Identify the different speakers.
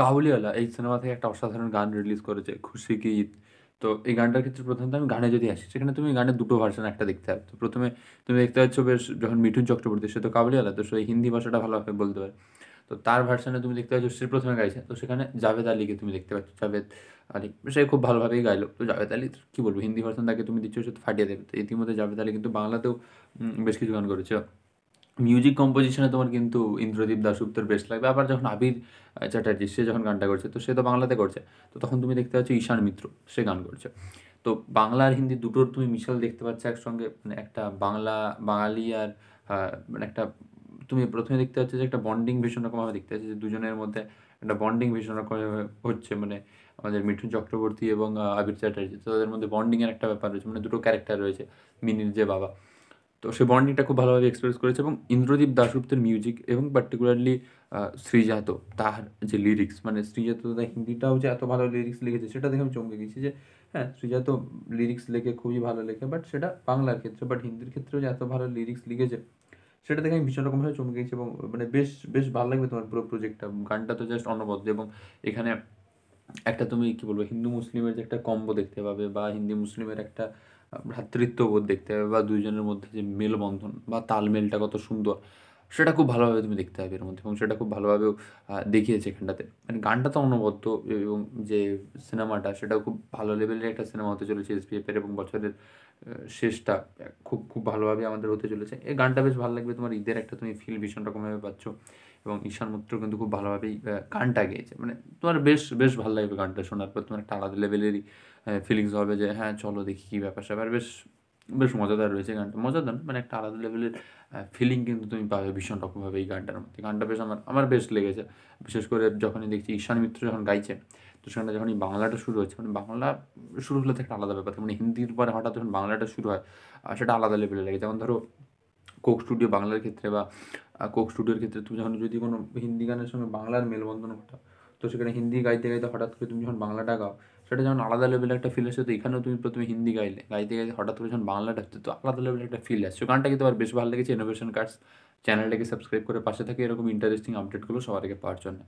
Speaker 1: কাবুলিওয়ালা এই সিনেমা থেকে একটা অসাধারণ গান রিলিজ করেছে খুশি কি ঈদ তো এই গানটার ক্ষেত্রে প্রথমত আমি গানে যদি আসি সেখানে তুমি গানের দুটো ভার্সন একটা দেখতে পাবে তো প্রথমে তুমি দেখতে পাচ্ছ বেশ যখন মিঠুন চক্রবর্তী সে তো কাবুলিওয়ালা তো সে হিন্দি ভাষাটা ভালোভাবে বলতে পারে তো তার ভার্সানে তুমি দেখতে পাচ্ছ সে প্রথমে গাইছে তো সেখানে জাভেদ আলীকে তুমি দেখতে পাচ্ছ জাভেদ আলী সে খুব ভালোভাবেই গাইলো তো জাভেদ আলী কী বলবো হিন্দি ভার্সন তাকে তুমি দিচ্ছ সে ফাটিয়ে দেবে তো ইতিমধ্যে জাভেদ আলী কিন্তু বাংলাতেও বেশ কিছু গান করেছে মিউজিক কম্পোজিশনে তোমার কিন্তু ইন্দ্রদীপ দাসগুপ্তর বেস্ট লাগবে আবার যখন আবির চ্যাটার্জি সে যখন গানটা করছে তো সে তো বাংলাতে করছে তো তখন তুমি দেখতে পাচ্ছ ঈশান মিত্র সে গান করছে তো বাংলা আর হিন্দি দুটোর তুমি মিশাল দেখতে পাচ্ছ একসঙ্গে মানে একটা বাংলা বাঙালি আর মানে একটা তুমি প্রথমে দেখতে পাচ্ছ যে একটা বন্ডিং ভীষণ রকমভাবে দেখতে পাচ্ছ যে দুজনের মধ্যে একটা বন্ডিং ভীষণ রকমভাবে হচ্ছে মানে আমাদের মিঠুন চক্রবর্তী এবং আবির চ্যাটার্জি তো তাদের মধ্যে বন্ডিংয়ের একটা ব্যাপার রয়েছে মানে দুটো ক্যারেক্টার রয়েছে মিনির যে বাবা তো সে বন্ডিংটা খুব ভালোভাবে এক্সপ্রেস করেছে এবং ইন্দ্রদীপ দাশগুপ্তের মিউজিক এবং পার্টিকুলারলি শ্রীজাত তার যে লিরিক্স মানে শ্রীজাত তার হিন্দিটাও যে এত ভালো লিরিক্স লিখেছে সেটা দেখে আমি চমকে গেছি যে হ্যাঁ শ্রীজাত লিরিক্স লেখে খুবই ভালো লেখে বাট সেটা বাংলার ক্ষেত্রে বাট হিন্দির ক্ষেত্রেও যে এত ভালো লিরিক্স লিখেছে সেটা দেখে আমি ভীষণ রকমভাবে চমকে গেছি এবং মানে বেশ বেশ ভালো লাগবে তোমার পুরো প্রজেক্টটা গানটা তো জাস্ট অনবদ্য এবং এখানে একটা তুমি কি বলবো হিন্দু মুসলিমের যে একটা কম্বো দেখতে পাবে বা হিন্দি মুসলিমের একটা ভ্রাতৃত্ববোধ দেখতে পাবে বা দুইজনের মধ্যে যে মেলবন্ধন বা তালমেলটা কত সুন্দর সেটা খুব ভালোভাবে তুমি দেখতে পাবে এর মধ্যে এবং সেটা খুব ভালোভাবেও দেখিয়েছে এখানটাতে মানে গানটা তো অনবদ্য এবং যে সিনেমাটা সেটাও খুব ভালো লেভেলের একটা সিনেমা হতে চলেছে এসপিএফের এবং বছরের শেষটা খুব খুব ভালোভাবে আমাদের হতে চলেছে এই গানটা বেশ ভালো লাগবে তোমার ঈদের একটা তুমি ফিল ভীষণ রকমভাবে পাচ্ছ এবং ঈশান মিত্র কিন্তু খুব ভালোভাবেই গানটা গেয়েছে মানে তোমার বেশ বেশ ভালো লাগবে গানটা শোনার পর তোমার একটা আলাদা লেভেলেরই ফিলিংস হবে যে হ্যাঁ চলো দেখি কী ব্যাপার স্যাপার বেশ বেশ মজাদার রয়েছে গানটা মজাদার মানে একটা আলাদা লেভেলের ফিলিং কিন্তু তুমি পাবে ভীষণ রকমভাবে এই গানটার মধ্যে গানটা বেশ আমার আমার বেশ লেগেছে বিশেষ করে যখনই দেখছি ঈশান মিত্র যখন গাইছে তো সেখানে যখন এই বাংলাটা শুরু হচ্ছে মানে বাংলা শুরু হলে তো একটা আলাদা ব্যাপার মানে হিন্দির পরে হঠাৎ যখন বাংলাটা শুরু হয় সেটা আলাদা লেভেলে লাগে যেমন ধরো কোক স্টুডিও বাংলার ক্ষেত্রে বা কোক স্টুডিওর ক্ষেত্রে তুমি যখন যদি কোনো হিন্দি গানের সঙ্গে বাংলার মেলবন্ধন ঘটাও তো সেখানে হিন্দি গাইতে গাইতে হঠাৎ করে তুমি যখন বাংলাটা গাও সেটা যখন আলাদা লেভেলে একটা ফিল আসে তো এখানেও তুমি প্রথমে হিন্দি গাইলে গাইতে গাইতে হঠাৎ করে যখন বাংলাটা আসছে তো আলাদা লেভেলে একটা ফিল আসছে গানটা কিন্তু আমার বেশ ভালো লেগেছে ইনোভেশন কার্ডস চ্যানেলটাকে সাবস্ক্রাইব করে পাশে থাকে এরকম ইন্টারেস্টিং আপডেটগুলো সবার আগে পাওয়ার জন্য